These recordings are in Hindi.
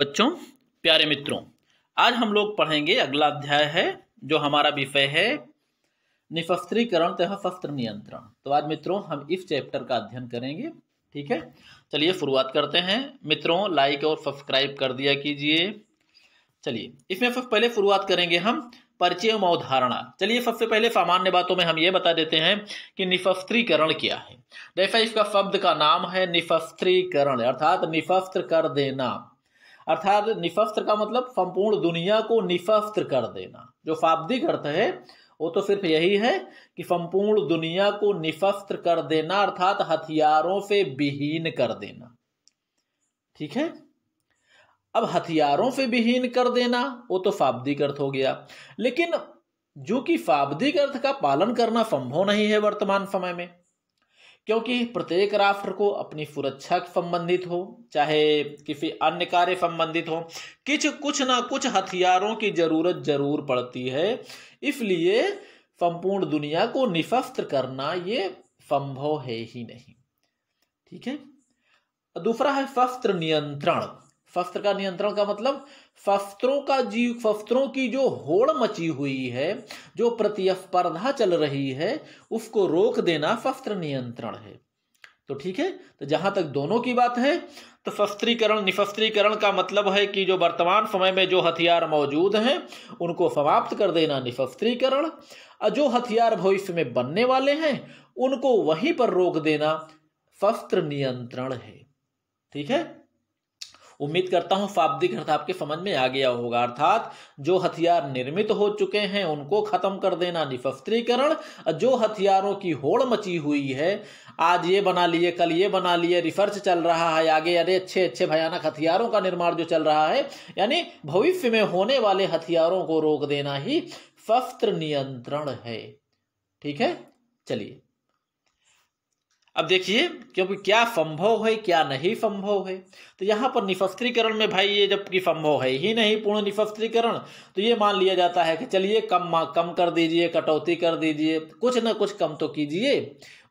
बच्चों प्यारे मित्रों आज हम लोग पढ़ेंगे अगला अध्याय है जो हमारा विषय है निशस्त्रीकरण तथा शस्त्र नियंत्रण तो आज मित्रों हम इस चैप्टर का अध्ययन करेंगे ठीक है चलिए शुरुआत करते हैं मित्रों लाइक और सब्सक्राइब कर दिया कीजिए चलिए इसमें सबसे पहले शुरुआत करेंगे हम परिचय एवं अवधारणा चलिए सबसे पहले सामान्य बातों में हम ये बता देते हैं कि निशस्त्रीकरण क्या है जैसा इसका शब्द का नाम है निशस्त्रीकरण अर्थात निशस्त्र कर देना अर्थात निफस्त्र का मतलब संपूर्ण दुनिया को निफस्त्र कर देना जो शाब्दिक अर्थ है वो तो सिर्फ यही है कि संपूर्ण दुनिया को निफस्त्र कर देना अर्थात हथियारों से विहीन कर देना ठीक है अब हथियारों से विहीन कर देना वो तो शाब्दिक अर्थ हो गया लेकिन जो कि शाब्दिक अर्थ का पालन करना संभव नहीं है वर्तमान समय में क्योंकि प्रत्येक राष्ट्र को अपनी सुरक्षा संबंधित हो चाहे किसी अन्य कार्य संबंधित हो किच कुछ ना कुछ हथियारों की जरूरत जरूर पड़ती है इसलिए संपूर्ण दुनिया को निशस्त्र करना ये संभव है ही नहीं ठीक है दूसरा है शस्त्र नियंत्रण फस्त्र का नियंत्रण का मतलब फस्त्रों का जीव फस्त्रों की जो होड़ मची हुई है जो प्रतिस्पर्धा चल रही है उसको रोक देना फस्त्र नियंत्रण है तो ठीक है तो जहां तक दोनों की बात है तो शस्त्रीकरण निशस्त्रीकरण का मतलब है कि जो वर्तमान समय में जो हथियार मौजूद हैं उनको समाप्त कर देना निशस्त्रीकरण और जो हथियार भविष्य में बनने वाले हैं उनको वहीं पर रोक देना शस्त्र नियंत्रण है ठीक है उम्मीद करता हूँ शाब्दिक अर्थ आपके समझ में आ गया होगा अर्थात जो हथियार निर्मित हो चुके हैं उनको खत्म कर देना निफस्त्रीकरण जो हथियारों की होड़ मची हुई है आज ये बना लिए कल ये बना लिए रिसर्च चल रहा है आगे अरे अच्छे अच्छे भयानक हथियारों का निर्माण जो चल रहा है यानी भविष्य में होने वाले हथियारों को रोक देना ही शस्त्र नियंत्रण है ठीक है चलिए अब देखिए क्योंकि क्या संभव है क्या नहीं संभव है तो यहाँ पर निशस्त्रीकरण में भाई ये जबकि संभव है ही नहीं पूर्ण निशस्त्रीकरण तो ये मान लिया जाता है कि चलिए कम कम कर दीजिए कटौती कर दीजिए कुछ ना कुछ कम तो कीजिए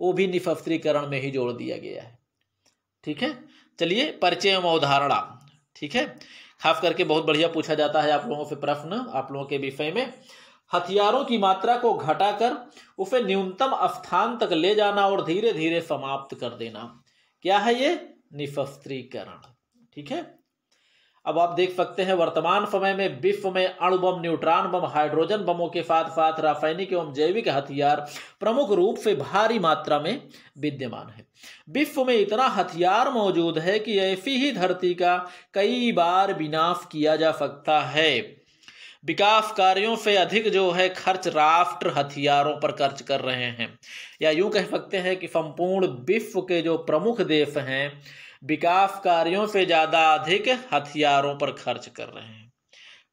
वो भी निशस्त्रीकरण में ही जोड़ दिया गया है ठीक है चलिए परिचय एवं अवधारणा ठीक है खास करके बहुत बढ़िया पूछा जाता है आप लोगों से प्रश्न आप लोगों के विषय में हथियारों की मात्रा को घटाकर उसे न्यूनतम स्थान तक ले जाना और धीरे धीरे समाप्त कर देना क्या है ये निशस्त्रीकरण ठीक है अब आप देख सकते हैं वर्तमान समय में विश्व में अणु बम न्यूट्रॉन बम हाइड्रोजन बमों के साथ साथ रासायनिक एवं जैविक हथियार प्रमुख रूप से भारी मात्रा में विद्यमान है विश्व में इतना हथियार मौजूद है कि ऐसी ही धरती का कई बार विनाश किया जा सकता है विकास कार्यों से अधिक जो है खर्च राष्ट्र हथियारों पर खर्च कर रहे हैं या यूं कह सकते हैं कि संपूर्ण विश्व के जो प्रमुख देश हैं विकास कार्यों से ज़्यादा अधिक हथियारों पर खर्च कर रहे हैं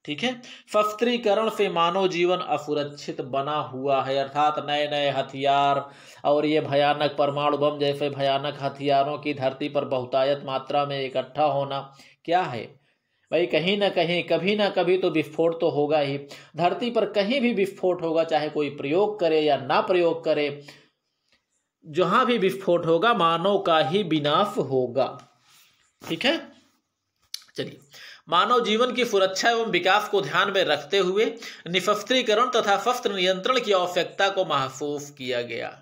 ठीक है शस्त्रीकरण से मानव जीवन असुरक्षित बना हुआ है अर्थात नए नए हथियार और ये भयानक परमाणु बम जैसे भयानक हथियारों की धरती पर बहुतायत मात्रा में इकट्ठा होना क्या है भाई कहीं ना कहीं कभी ना कभी तो विस्फोट तो होगा ही धरती पर कहीं भी विस्फोट होगा चाहे कोई प्रयोग करे या ना प्रयोग करे जहां भी विस्फोट होगा मानव का ही विनाश होगा ठीक है चलिए मानव जीवन की सुरक्षा एवं विकास को ध्यान में रखते हुए निशस्त्रीकरण तथा शस्त्र नियंत्रण की आवश्यकता को महसूस किया गया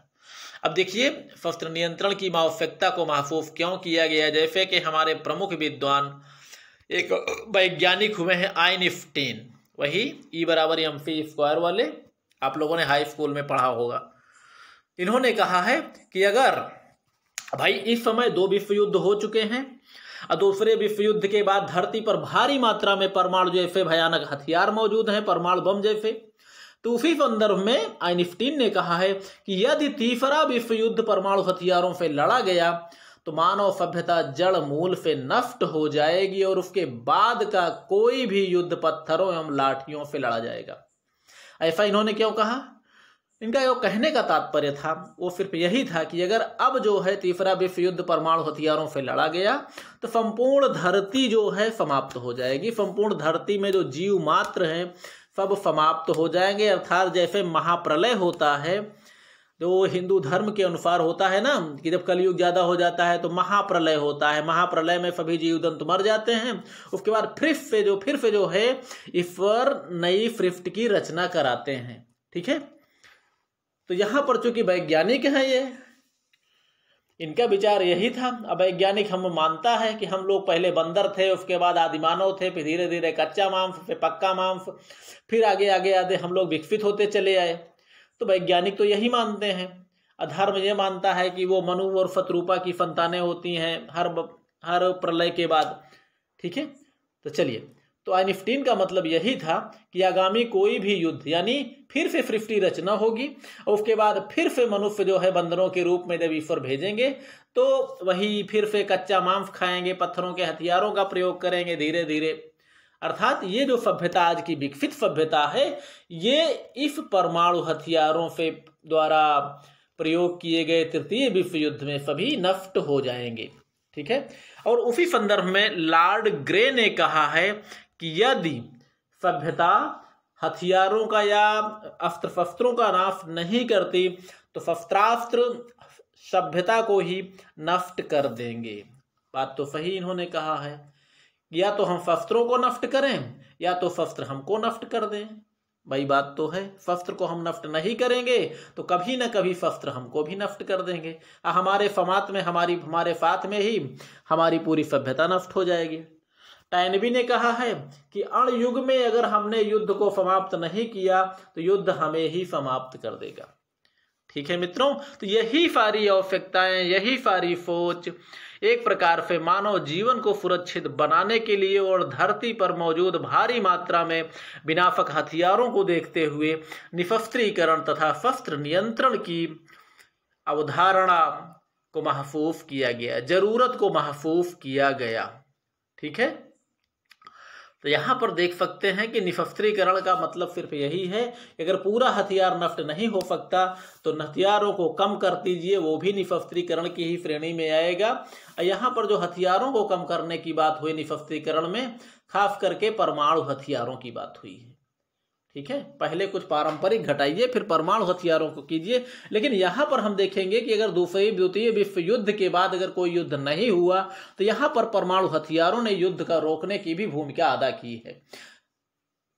अब देखिए शस्त्र नियंत्रण की आवश्यकता को महसूस क्यों किया गया जैसे कि हमारे प्रमुख विद्वान एक वैज्ञानिक हुए हैं आइनस्टीन वही ई e बराबर एम सी स्क्वायर वाले आप लोगों ने हाई स्कूल में पढ़ा होगा इन्होंने कहा है कि अगर भाई इस समय दो विश्व युद्ध हो चुके हैं और दूसरे विश्व युद्ध के बाद धरती पर भारी मात्रा में परमाणु जैसे भयानक हथियार मौजूद हैं परमाणु बम जैसे तो उसी संदर्भ में आइनिफ्टीन ने कहा है कि यदि तीसरा विश्व युद्ध परमाणु हथियारों से लड़ा गया तो मानव सभ्यता जड़ मूल से नष्ट हो जाएगी और उसके बाद का कोई भी युद्ध पत्थरों एवं लाठियों से लड़ा जाएगा ऐसा इन्होंने क्यों कहा इनका जो कहने का तात्पर्य था वो सिर्फ यही था कि अगर अब जो है तीसरा विश्व युद्ध परमाणु हथियारों से लड़ा गया तो संपूर्ण धरती जो है समाप्त हो जाएगी संपूर्ण धरती में जो जीव मात्र हैं सब समाप्त हो जाएंगे अर्थात जैसे महाप्रलय होता है तो वो हिंदू धर्म के अनुसार होता है ना कि जब कलयुग ज़्यादा हो जाता है तो महाप्रलय होता है महाप्रलय में सभी जीव दंत मर जाते हैं उसके बाद फिर से जो फिर से जो है ईश्वर नई फ्रिफ्ट की रचना कराते हैं ठीक है तो यहां पर चूंकि वैज्ञानिक है ये इनका विचार यही था अब वैज्ञानिक हम मानता है कि हम लोग पहले बंदर थे उसके बाद आदिमानव थे फिर धीरे धीरे कच्चा मांस फिर पक्का मांस फिर आगे आगे आगे हम लोग विकसित होते चले आए तो वैज्ञानिक तो यही मानते हैं अधर्म ये मानता है कि वो मनु और फतरूपा की फंताने होती हैं हर हर प्रलय के बाद ठीक है तो चलिए तो आइनिफ्टीन का मतलब यही था कि आगामी कोई भी युद्ध यानी फिर से फ्रिफ्टी रचना होगी और उसके बाद फिर से मनुष्य जो है बंदरों के रूप में जब ईश्वर भेजेंगे तो वही फिर से कच्चा मांस खाएंगे पत्थरों के हथियारों का प्रयोग करेंगे धीरे धीरे अर्थात ये जो सभ्यता आज की विकसित सभ्यता है ये इस परमाणु हथियारों से द्वारा प्रयोग किए गए तृतीय विश्व युद्ध में सभी नष्ट हो जाएंगे ठीक है और उसी संदर्भ में लॉर्ड ग्रे ने कहा है कि यदि सभ्यता हथियारों का या अस्त्र शस्त्रों का नाश नहीं करती तो शस्त्रास्त्र सभ्यता को ही नष्ट कर देंगे बात तो सही इन्होंने कहा है या तो हम फस्त्रों को नफ्ट करें या तो फस्त्र हमको नफ्ट कर दें भाई बात तो है फस्त्र को हम नफ्ट नहीं करेंगे तो कभी ना कभी फस्त्र हमको भी नफ्ट कर देंगे आ हमारे फमात में हमारी हमारे फात में ही हमारी पूरी सभ्यता नफ्ट हो जाएगी टैनवी ने कहा है कि अणयुग में अगर हमने युद्ध को समाप्त नहीं किया तो युद्ध हमें ही समाप्त कर देगा ठीक है मित्रों तो यही सारी आवश्यकताएं यही सारी सोच एक प्रकार से मानव जीवन को सुरक्षित बनाने के लिए और धरती पर मौजूद भारी मात्रा में विनाशक हथियारों को देखते हुए निशस्त्रीकरण तथा शस्त्र नियंत्रण की अवधारणा को महफूफ किया गया जरूरत को महफूफ किया गया ठीक है तो यहाँ पर देख सकते हैं कि निशस्त्रीकरण का मतलब सिर्फ यही है कि अगर पूरा हथियार नष्ट नहीं हो सकता तो हथियारों को कम कर दीजिए वो भी निशस्त्रीकरण की ही श्रेणी में आएगा यहाँ पर जो हथियारों को कम करने की बात हुई निशस्त्रीकरण में खास करके परमाणु हथियारों की बात हुई है ठीक है पहले कुछ पारंपरिक घटाइए फिर परमाणु हथियारों को कीजिए लेकिन यहां पर हम देखेंगे कि अगर दूसरे द्वितीय विश्व युद्ध के बाद अगर कोई युद्ध नहीं हुआ तो यहां पर परमाणु हथियारों ने युद्ध का रोकने की भी भूमिका अदा की है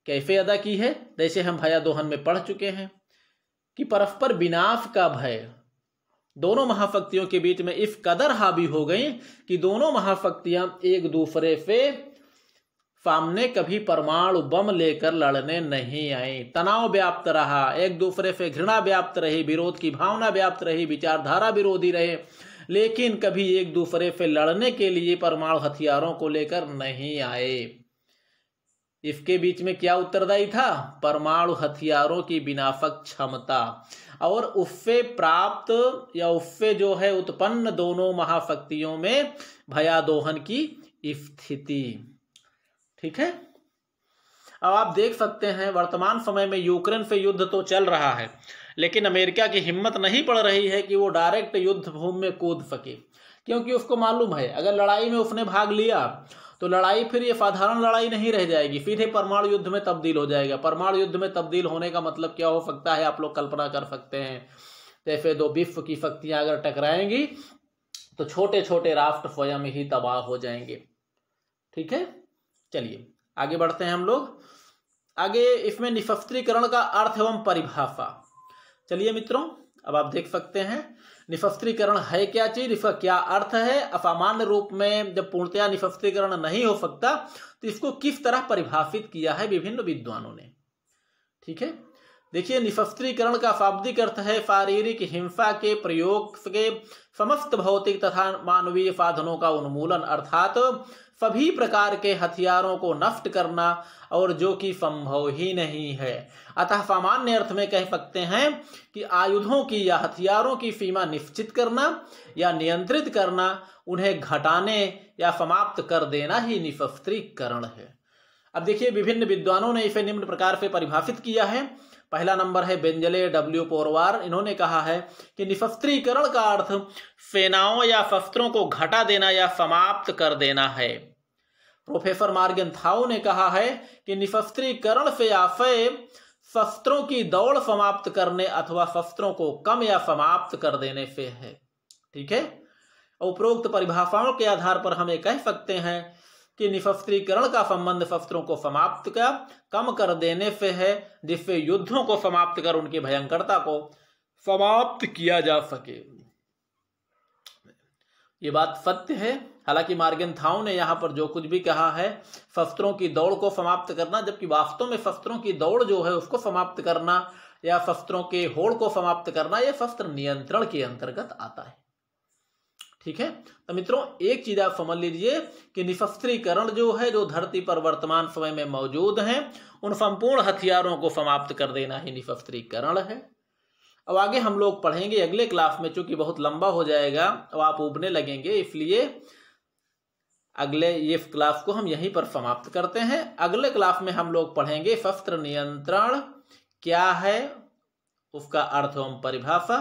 कैसे अदा की है जैसे हम भया दोहन में पढ़ चुके हैं कि परस्पर विनाश का भय दोनों महाशक्तियों के बीच में इस कदर हावी हो गई कि दोनों महाशक्तियां एक दूसरे से सामने कभी परमाणु बम लेकर लड़ने नहीं आए तनाव व्याप्त रहा एक दूसरे से घृणा व्याप्त रही विरोध की भावना व्याप्त रही विचारधारा विरोधी रहे लेकिन कभी एक दूसरे से लड़ने के लिए परमाणु हथियारों को लेकर नहीं आए इसके बीच में क्या उत्तरदायी था परमाणु हथियारों की विनाशक क्षमता और उससे प्राप्त या उससे जो है उत्पन्न दोनों महाशक्तियों में भयादोहन की स्थिति ठीक है अब आप देख सकते हैं वर्तमान समय में यूक्रेन से युद्ध तो चल रहा है लेकिन अमेरिका की हिम्मत नहीं पड़ रही है कि वो डायरेक्ट युद्ध भूमि में कूद सके क्योंकि उसको मालूम है अगर लड़ाई में उसने भाग लिया तो लड़ाई फिर ये साधारण लड़ाई नहीं रह जाएगी सीधे परमाणु युद्ध में तब्दील हो जाएगा परमाणु युद्ध में तब्दील होने का मतलब क्या हो सकता है आप लोग कल्पना कर सकते हैं जैसे दो विश्व की शक्तियां अगर टकराएंगी तो छोटे छोटे राफ्ट स्वयं ही तबाह हो जाएंगे ठीक है चलिए आगे बढ़ते हैं हम लोग आगे इसमें निशस्त्रीकरण का अर्थ एवं परिभाषा चलिए मित्रों अब आप देख सकते हैं निशस्त्रीकरण है क्या चीज इसका क्या अर्थ है असामान्य रूप में जब पूर्णतया निशस्त्रीकरण नहीं हो सकता तो इसको किस तरह परिभाषित किया है विभिन्न विद्वानों ने ठीक है देखिए निशस्त्रीकरण का शाब्दिक अर्थ है शारीरिक हिंसा के प्रयोग के समस्त भौतिक तथा मानवीय साधनों का उन्मूलन अर्थात सभी प्रकार के हथियारों को नष्ट करना और जो कि संभव ही नहीं है अतः सामान्य अर्थ में कह सकते हैं कि आयुधों की या हथियारों की सीमा निश्चित करना या नियंत्रित करना उन्हें घटाने या समाप्त कर देना ही निशस्त्रीकरण है अब देखिए विभिन्न विद्वानों ने इसे निम्न प्रकार से परिभाषित किया है पहला नंबर है बेंजले डब्ल्यू पोरवार इन्होंने कहा है कि निशस्त्रीकरण का अर्थ सेनाओं या शस्त्रों को घटा देना या समाप्त कर देना है प्रोफेसर मार्गन थाओ ने कहा है कि निशस्त्रीकरण से आशय शस्त्रों की दौड़ समाप्त करने अथवा शस्त्रों को कम या समाप्त कर देने से है ठीक है उपरोक्त परिभाषाओं के आधार पर हम ये कह सकते हैं कि निशस्त्रीकरण का संबंध शस्त्रों को समाप्त कर कम कर देने से है जिससे युद्धों को समाप्त कर उनकी भयंकरता को समाप्त किया जा सके ये बात सत्य है हालांकि मार्गिन थाओ ने यहाँ पर जो कुछ भी कहा है शस्त्रों की दौड़ को समाप्त करना जबकि वास्तव में शस्त्रों की दौड़ जो है उसको समाप्त करना या शस्त्रों के होड़ को समाप्त करना यह शस्त्र नियंत्रण के अंतर्गत आता है ठीक है तो मित्रों एक चीज आप समझ लीजिए कि निशस्त्रीकरण जो है जो धरती पर वर्तमान समय में मौजूद हैं उन संपूर्ण हथियारों को समाप्त कर देना ही निशस्त्रीकरण है अब आगे हम लोग पढ़ेंगे अगले क्लास में चूंकि बहुत लंबा हो जाएगा अब आप उबने लगेंगे इसलिए अगले ये क्लास को हम यहीं पर समाप्त करते हैं अगले क्लास में हम लोग पढ़ेंगे शस्त्र नियंत्रण क्या है उसका अर्थ एवं परिभाषा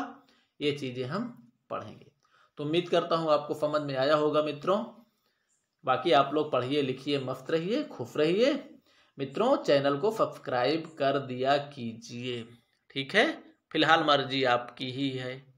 ये चीजें हम पढ़ेंगे तो उम्मीद करता हूँ आपको समझ में आया होगा मित्रों बाकी आप लोग पढ़िए लिखिए मस्त रहिए खुश रहिए मित्रों चैनल को सब्सक्राइब कर दिया कीजिए ठीक है फिलहाल मर्जी आपकी ही है